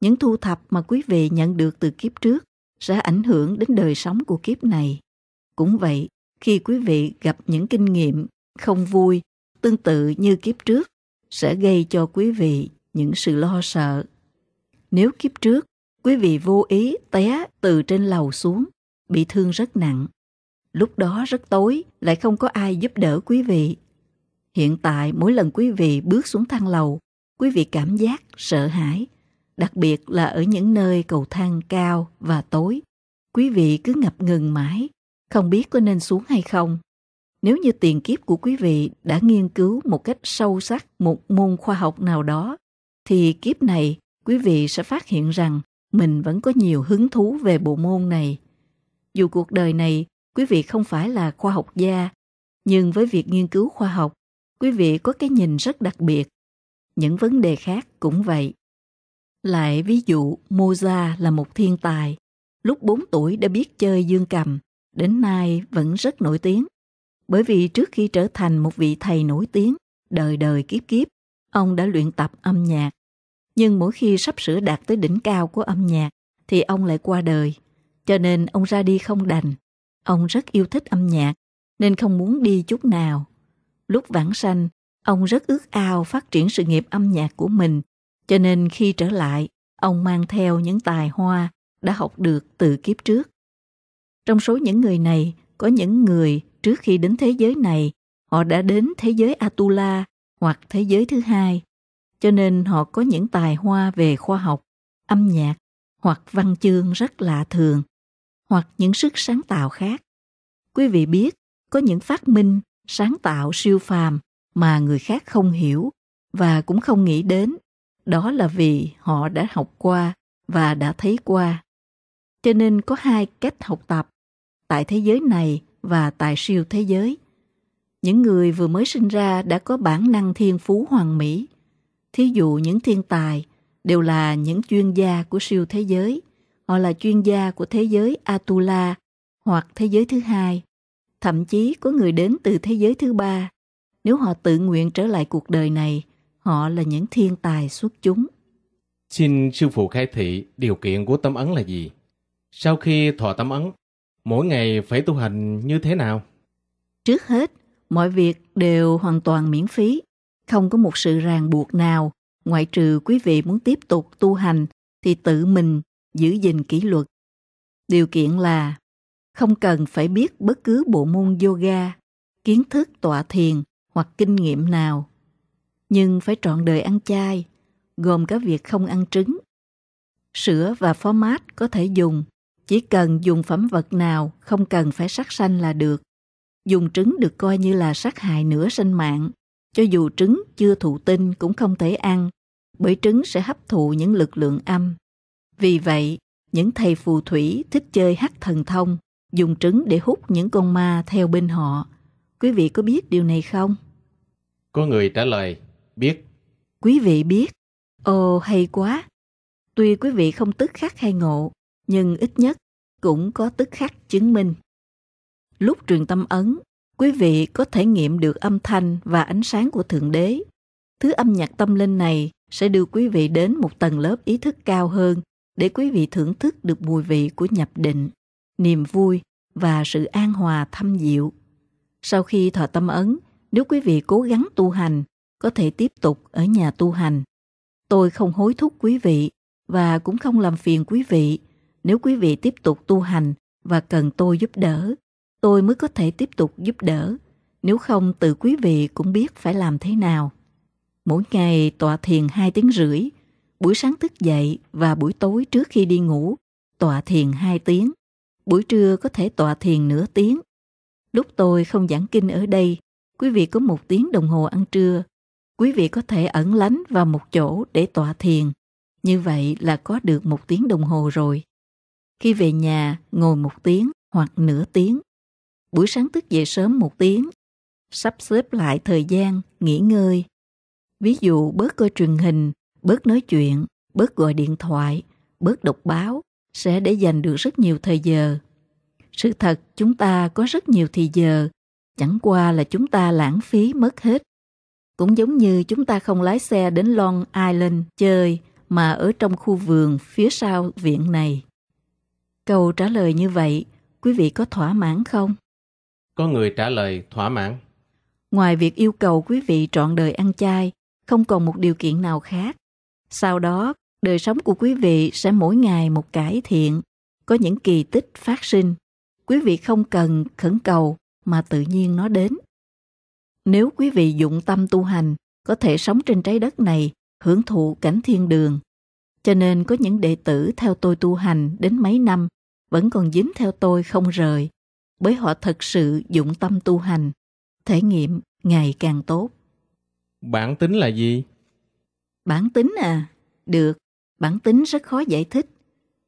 những thu thập mà quý vị nhận được từ kiếp trước sẽ ảnh hưởng đến đời sống của kiếp này cũng vậy khi quý vị gặp những kinh nghiệm không vui tương tự như kiếp trước sẽ gây cho quý vị những sự lo sợ nếu kiếp trước Quý vị vô ý té từ trên lầu xuống, bị thương rất nặng. Lúc đó rất tối, lại không có ai giúp đỡ quý vị. Hiện tại mỗi lần quý vị bước xuống thang lầu, quý vị cảm giác sợ hãi, đặc biệt là ở những nơi cầu thang cao và tối. Quý vị cứ ngập ngừng mãi, không biết có nên xuống hay không. Nếu như tiền kiếp của quý vị đã nghiên cứu một cách sâu sắc một môn khoa học nào đó, thì kiếp này quý vị sẽ phát hiện rằng mình vẫn có nhiều hứng thú về bộ môn này. Dù cuộc đời này quý vị không phải là khoa học gia, nhưng với việc nghiên cứu khoa học, quý vị có cái nhìn rất đặc biệt. Những vấn đề khác cũng vậy. Lại ví dụ, Moza là một thiên tài. Lúc 4 tuổi đã biết chơi dương cầm, đến nay vẫn rất nổi tiếng. Bởi vì trước khi trở thành một vị thầy nổi tiếng, đời đời kiếp kiếp, ông đã luyện tập âm nhạc nhưng mỗi khi sắp sửa đạt tới đỉnh cao của âm nhạc thì ông lại qua đời, cho nên ông ra đi không đành. Ông rất yêu thích âm nhạc nên không muốn đi chút nào. Lúc vãng sanh, ông rất ước ao phát triển sự nghiệp âm nhạc của mình, cho nên khi trở lại, ông mang theo những tài hoa đã học được từ kiếp trước. Trong số những người này, có những người trước khi đến thế giới này, họ đã đến thế giới Atula hoặc thế giới thứ hai cho nên họ có những tài hoa về khoa học, âm nhạc hoặc văn chương rất lạ thường, hoặc những sức sáng tạo khác. Quý vị biết, có những phát minh, sáng tạo siêu phàm mà người khác không hiểu và cũng không nghĩ đến, đó là vì họ đã học qua và đã thấy qua. Cho nên có hai cách học tập, tại thế giới này và tại siêu thế giới. Những người vừa mới sinh ra đã có bản năng thiên phú hoàn mỹ Thí dụ những thiên tài đều là những chuyên gia của siêu thế giới. Họ là chuyên gia của thế giới Atula hoặc thế giới thứ hai. Thậm chí có người đến từ thế giới thứ ba. Nếu họ tự nguyện trở lại cuộc đời này, họ là những thiên tài xuất chúng. Xin sư phụ khai thị điều kiện của tâm ấn là gì? Sau khi thọ tâm ấn, mỗi ngày phải tu hành như thế nào? Trước hết, mọi việc đều hoàn toàn miễn phí không có một sự ràng buộc nào, ngoại trừ quý vị muốn tiếp tục tu hành thì tự mình giữ gìn kỷ luật. Điều kiện là không cần phải biết bất cứ bộ môn yoga, kiến thức tọa thiền hoặc kinh nghiệm nào, nhưng phải trọn đời ăn chay, gồm cả việc không ăn trứng. Sữa và mát có thể dùng, chỉ cần dùng phẩm vật nào không cần phải sát sanh là được. Dùng trứng được coi như là sát hại nửa sinh mạng. Cho dù trứng chưa thụ tinh cũng không thể ăn, bởi trứng sẽ hấp thụ những lực lượng âm. Vì vậy, những thầy phù thủy thích chơi hắc thần thông, dùng trứng để hút những con ma theo bên họ. Quý vị có biết điều này không? Có người trả lời, biết. Quý vị biết. Ồ, hay quá. Tuy quý vị không tức khắc hay ngộ, nhưng ít nhất cũng có tức khắc chứng minh. Lúc truyền tâm ấn, quý vị có thể nghiệm được âm thanh và ánh sáng của Thượng Đế. Thứ âm nhạc tâm linh này sẽ đưa quý vị đến một tầng lớp ý thức cao hơn để quý vị thưởng thức được mùi vị của nhập định, niềm vui và sự an hòa thâm diệu. Sau khi thọ tâm ấn, nếu quý vị cố gắng tu hành, có thể tiếp tục ở nhà tu hành. Tôi không hối thúc quý vị và cũng không làm phiền quý vị nếu quý vị tiếp tục tu hành và cần tôi giúp đỡ tôi mới có thể tiếp tục giúp đỡ. Nếu không tự quý vị cũng biết phải làm thế nào. Mỗi ngày tọa thiền hai tiếng rưỡi, buổi sáng thức dậy và buổi tối trước khi đi ngủ, tọa thiền hai tiếng. Buổi trưa có thể tọa thiền nửa tiếng. Lúc tôi không giảng kinh ở đây, quý vị có một tiếng đồng hồ ăn trưa. Quý vị có thể ẩn lánh vào một chỗ để tọa thiền. Như vậy là có được một tiếng đồng hồ rồi. Khi về nhà, ngồi một tiếng hoặc nửa tiếng buổi sáng thức dậy sớm một tiếng, sắp xếp lại thời gian, nghỉ ngơi. Ví dụ bớt coi truyền hình, bớt nói chuyện, bớt gọi điện thoại, bớt đọc báo sẽ để dành được rất nhiều thời giờ. Sự thật chúng ta có rất nhiều thì giờ, chẳng qua là chúng ta lãng phí mất hết. Cũng giống như chúng ta không lái xe đến Long Island chơi mà ở trong khu vườn phía sau viện này. Câu trả lời như vậy, quý vị có thỏa mãn không? có người trả lời thỏa mãn. Ngoài việc yêu cầu quý vị trọn đời ăn chay, không còn một điều kiện nào khác. Sau đó, đời sống của quý vị sẽ mỗi ngày một cải thiện, có những kỳ tích phát sinh. Quý vị không cần khẩn cầu mà tự nhiên nó đến. Nếu quý vị dụng tâm tu hành, có thể sống trên trái đất này, hưởng thụ cảnh thiên đường. Cho nên có những đệ tử theo tôi tu hành đến mấy năm, vẫn còn dính theo tôi không rời, bởi họ thật sự dụng tâm tu hành, thể nghiệm ngày càng tốt. Bản tính là gì? Bản tính à? Được, bản tính rất khó giải thích.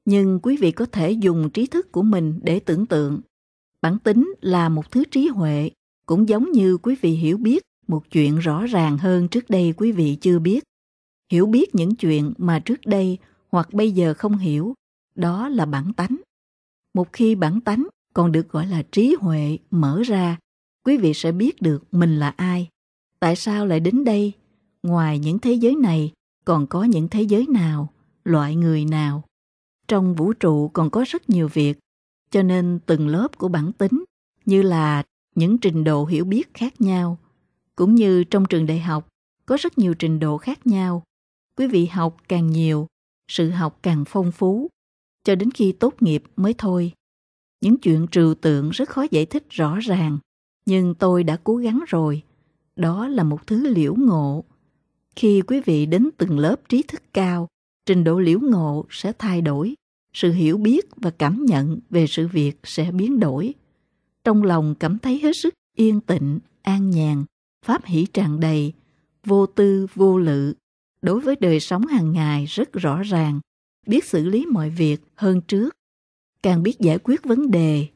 Nhưng quý vị có thể dùng trí thức của mình để tưởng tượng. Bản tính là một thứ trí huệ, cũng giống như quý vị hiểu biết một chuyện rõ ràng hơn trước đây quý vị chưa biết. Hiểu biết những chuyện mà trước đây hoặc bây giờ không hiểu, đó là bản tánh. Một khi bản tánh còn được gọi là trí huệ mở ra quý vị sẽ biết được mình là ai tại sao lại đến đây ngoài những thế giới này còn có những thế giới nào loại người nào trong vũ trụ còn có rất nhiều việc cho nên từng lớp của bản tính như là những trình độ hiểu biết khác nhau cũng như trong trường đại học có rất nhiều trình độ khác nhau quý vị học càng nhiều sự học càng phong phú cho đến khi tốt nghiệp mới thôi những chuyện trừu tượng rất khó giải thích rõ ràng nhưng tôi đã cố gắng rồi đó là một thứ liễu ngộ khi quý vị đến từng lớp trí thức cao trình độ liễu ngộ sẽ thay đổi sự hiểu biết và cảm nhận về sự việc sẽ biến đổi trong lòng cảm thấy hết sức yên tịnh an nhàn pháp hỷ tràn đầy vô tư vô lự đối với đời sống hàng ngày rất rõ ràng biết xử lý mọi việc hơn trước càng biết giải quyết vấn đề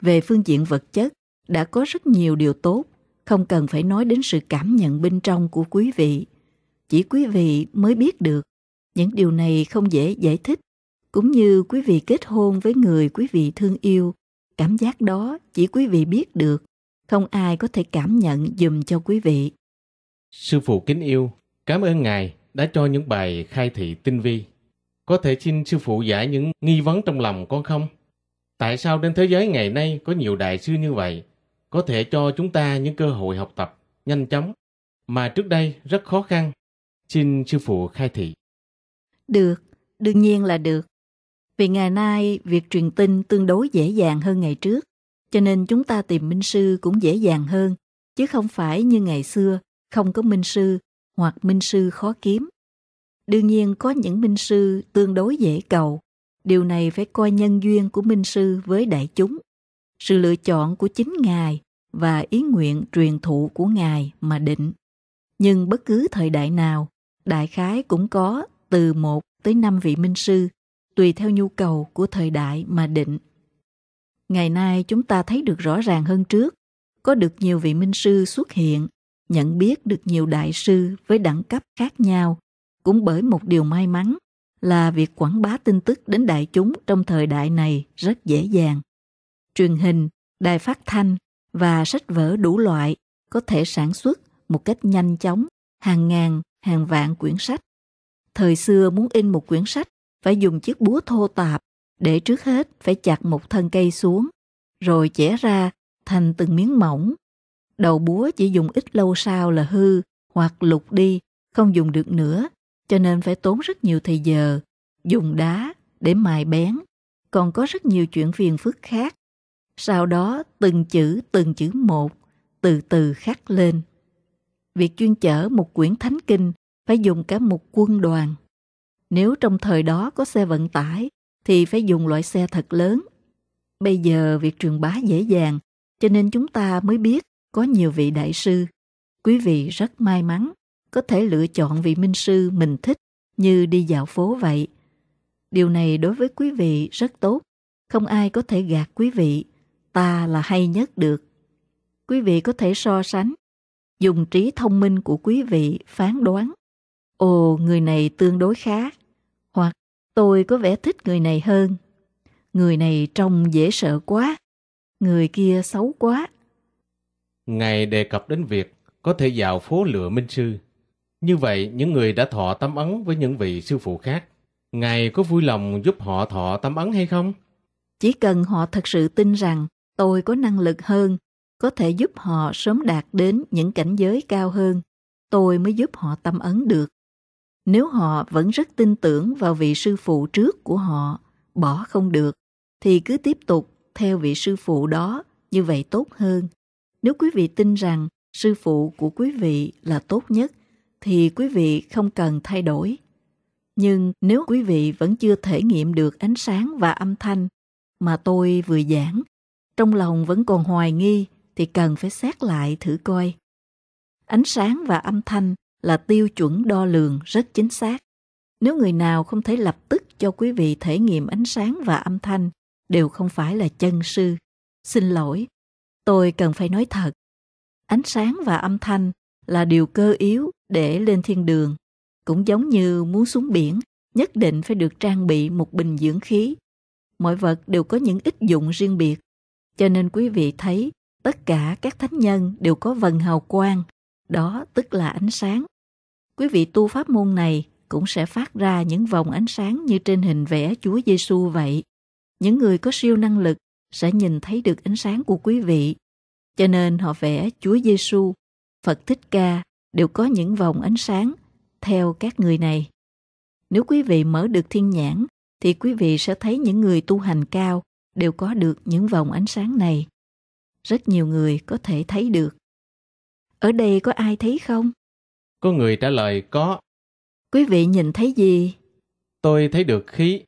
về phương diện vật chất đã có rất nhiều điều tốt không cần phải nói đến sự cảm nhận bên trong của quý vị chỉ quý vị mới biết được những điều này không dễ giải thích cũng như quý vị kết hôn với người quý vị thương yêu cảm giác đó chỉ quý vị biết được không ai có thể cảm nhận dùm cho quý vị sư phụ kính yêu cảm ơn ngài đã cho những bài khai thị tinh vi có thể xin sư phụ giải những nghi vấn trong lòng con không Tại sao đến thế giới ngày nay có nhiều đại sư như vậy, có thể cho chúng ta những cơ hội học tập nhanh chóng, mà trước đây rất khó khăn? Xin sư phụ khai thị. Được, đương nhiên là được. Vì ngày nay, việc truyền tin tương đối dễ dàng hơn ngày trước, cho nên chúng ta tìm minh sư cũng dễ dàng hơn, chứ không phải như ngày xưa, không có minh sư hoặc minh sư khó kiếm. Đương nhiên có những minh sư tương đối dễ cầu, Điều này phải coi nhân duyên của Minh Sư với đại chúng, sự lựa chọn của chính Ngài và ý nguyện truyền thụ của Ngài mà định. Nhưng bất cứ thời đại nào, đại khái cũng có từ một tới năm vị minh sư, tùy theo nhu cầu của thời đại mà định. Ngày nay chúng ta thấy được rõ ràng hơn trước, có được nhiều vị minh sư xuất hiện, nhận biết được nhiều đại sư với đẳng cấp khác nhau, cũng bởi một điều may mắn là việc quảng bá tin tức đến đại chúng trong thời đại này rất dễ dàng. Truyền hình, đài phát thanh và sách vở đủ loại có thể sản xuất một cách nhanh chóng hàng ngàn, hàng vạn quyển sách. Thời xưa muốn in một quyển sách phải dùng chiếc búa thô tạp để trước hết phải chặt một thân cây xuống, rồi chẻ ra thành từng miếng mỏng. Đầu búa chỉ dùng ít lâu sau là hư hoặc lục đi, không dùng được nữa cho nên phải tốn rất nhiều thời giờ, dùng đá để mài bén, còn có rất nhiều chuyện phiền phức khác. Sau đó từng chữ từng chữ một, từ từ khắc lên. Việc chuyên chở một quyển thánh kinh phải dùng cả một quân đoàn. Nếu trong thời đó có xe vận tải thì phải dùng loại xe thật lớn. Bây giờ việc truyền bá dễ dàng cho nên chúng ta mới biết có nhiều vị đại sư. Quý vị rất may mắn có thể lựa chọn vị minh sư mình thích như đi dạo phố vậy. Điều này đối với quý vị rất tốt, không ai có thể gạt quý vị, ta là hay nhất được. Quý vị có thể so sánh, dùng trí thông minh của quý vị phán đoán. Ồ, người này tương đối khá, hoặc tôi có vẻ thích người này hơn. Người này trông dễ sợ quá, người kia xấu quá. Ngài đề cập đến việc có thể dạo phố lựa minh sư. Như vậy, những người đã thọ tâm ấn với những vị sư phụ khác, Ngài có vui lòng giúp họ thọ tâm ấn hay không? Chỉ cần họ thật sự tin rằng tôi có năng lực hơn, có thể giúp họ sớm đạt đến những cảnh giới cao hơn, tôi mới giúp họ tâm ấn được. Nếu họ vẫn rất tin tưởng vào vị sư phụ trước của họ, bỏ không được, thì cứ tiếp tục theo vị sư phụ đó, như vậy tốt hơn. Nếu quý vị tin rằng sư phụ của quý vị là tốt nhất, thì quý vị không cần thay đổi nhưng nếu quý vị vẫn chưa thể nghiệm được ánh sáng và âm thanh mà tôi vừa giảng trong lòng vẫn còn hoài nghi thì cần phải xét lại thử coi ánh sáng và âm thanh là tiêu chuẩn đo lường rất chính xác nếu người nào không thể lập tức cho quý vị thể nghiệm ánh sáng và âm thanh đều không phải là chân sư xin lỗi tôi cần phải nói thật ánh sáng và âm thanh là điều cơ yếu để lên thiên đường cũng giống như muốn xuống biển nhất định phải được trang bị một bình dưỡng khí mọi vật đều có những ích dụng riêng biệt cho nên quý vị thấy tất cả các thánh nhân đều có vần hào quang đó tức là ánh sáng quý vị tu pháp môn này cũng sẽ phát ra những vòng ánh sáng như trên hình vẽ Chúa Giêsu vậy. Những người có siêu năng lực sẽ nhìn thấy được ánh sáng của quý vị. Cho nên họ vẽ Chúa Giêsu, Phật Thích Ca đều có những vòng ánh sáng theo các người này. Nếu quý vị mở được thiên nhãn thì quý vị sẽ thấy những người tu hành cao đều có được những vòng ánh sáng này. Rất nhiều người có thể thấy được. Ở đây có ai thấy không? Có người trả lời có. Quý vị nhìn thấy gì? Tôi thấy được khí.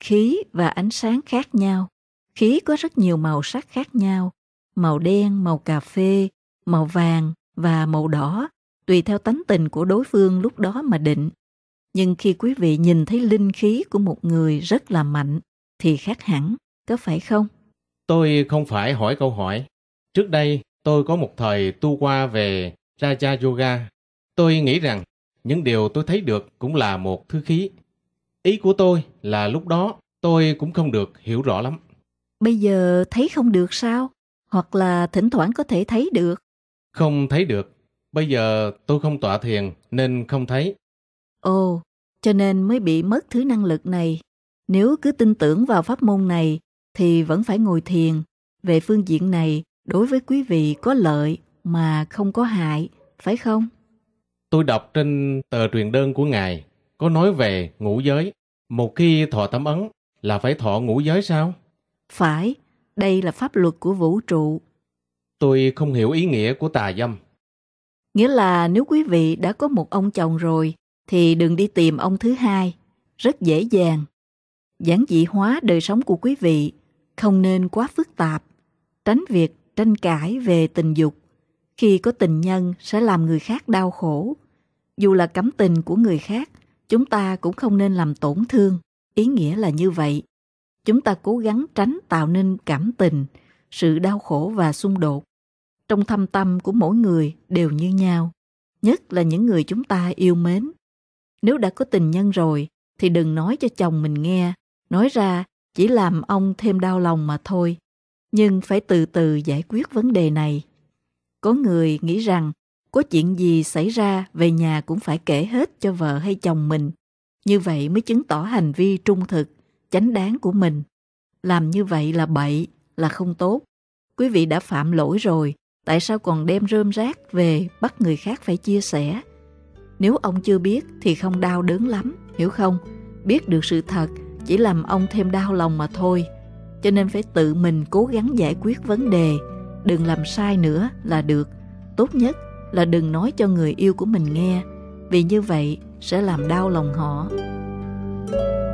Khí và ánh sáng khác nhau. Khí có rất nhiều màu sắc khác nhau. Màu đen, màu cà phê, màu vàng và màu đỏ tùy theo tánh tình của đối phương lúc đó mà định. Nhưng khi quý vị nhìn thấy linh khí của một người rất là mạnh thì khác hẳn, có phải không? Tôi không phải hỏi câu hỏi. Trước đây tôi có một thời tu qua về Raja Yoga. Tôi nghĩ rằng những điều tôi thấy được cũng là một thứ khí. Ý của tôi là lúc đó tôi cũng không được hiểu rõ lắm. Bây giờ thấy không được sao? Hoặc là thỉnh thoảng có thể thấy được? Không thấy được Bây giờ tôi không tọa thiền nên không thấy. Ồ, cho nên mới bị mất thứ năng lực này. Nếu cứ tin tưởng vào pháp môn này thì vẫn phải ngồi thiền. Về phương diện này, đối với quý vị có lợi mà không có hại, phải không? Tôi đọc trên tờ truyền đơn của Ngài có nói về ngũ giới. Một khi thọ tấm ấn là phải thọ ngũ giới sao? Phải, đây là pháp luật của vũ trụ. Tôi không hiểu ý nghĩa của tà dâm. Nghĩa là nếu quý vị đã có một ông chồng rồi thì đừng đi tìm ông thứ hai, rất dễ dàng. Giản dị hóa đời sống của quý vị không nên quá phức tạp, tránh việc tranh cãi về tình dục. Khi có tình nhân sẽ làm người khác đau khổ. Dù là cấm tình của người khác, chúng ta cũng không nên làm tổn thương, ý nghĩa là như vậy. Chúng ta cố gắng tránh tạo nên cảm tình, sự đau khổ và xung đột trong thâm tâm của mỗi người đều như nhau, nhất là những người chúng ta yêu mến. Nếu đã có tình nhân rồi, thì đừng nói cho chồng mình nghe, nói ra chỉ làm ông thêm đau lòng mà thôi. Nhưng phải từ từ giải quyết vấn đề này. Có người nghĩ rằng có chuyện gì xảy ra về nhà cũng phải kể hết cho vợ hay chồng mình. Như vậy mới chứng tỏ hành vi trung thực, chánh đáng của mình. Làm như vậy là bậy, là không tốt. Quý vị đã phạm lỗi rồi tại sao còn đem rơm rác về bắt người khác phải chia sẻ? Nếu ông chưa biết thì không đau đớn lắm, hiểu không? Biết được sự thật chỉ làm ông thêm đau lòng mà thôi. Cho nên phải tự mình cố gắng giải quyết vấn đề, đừng làm sai nữa là được. Tốt nhất là đừng nói cho người yêu của mình nghe, vì như vậy sẽ làm đau lòng họ. Thank you